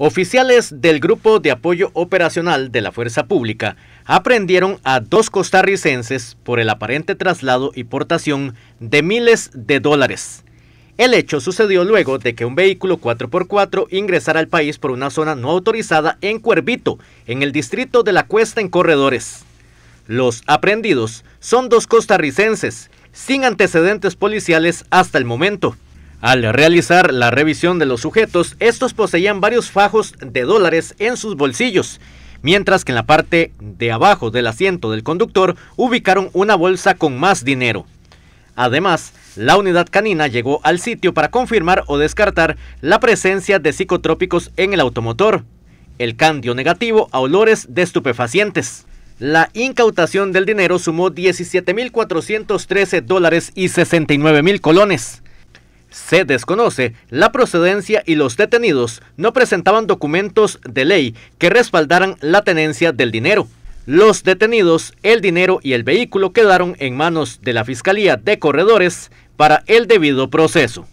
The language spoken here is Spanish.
Oficiales del Grupo de Apoyo Operacional de la Fuerza Pública aprendieron a dos costarricenses por el aparente traslado y portación de miles de dólares. El hecho sucedió luego de que un vehículo 4x4 ingresara al país por una zona no autorizada en Cuervito, en el distrito de la Cuesta en Corredores. Los aprendidos son dos costarricenses, sin antecedentes policiales hasta el momento. Al realizar la revisión de los sujetos, estos poseían varios fajos de dólares en sus bolsillos, mientras que en la parte de abajo del asiento del conductor ubicaron una bolsa con más dinero. Además, la unidad canina llegó al sitio para confirmar o descartar la presencia de psicotrópicos en el automotor, el cambio negativo a olores de estupefacientes. La incautación del dinero sumó 17.413 dólares y 69.000 colones. Se desconoce la procedencia y los detenidos no presentaban documentos de ley que respaldaran la tenencia del dinero. Los detenidos, el dinero y el vehículo quedaron en manos de la Fiscalía de Corredores para el debido proceso.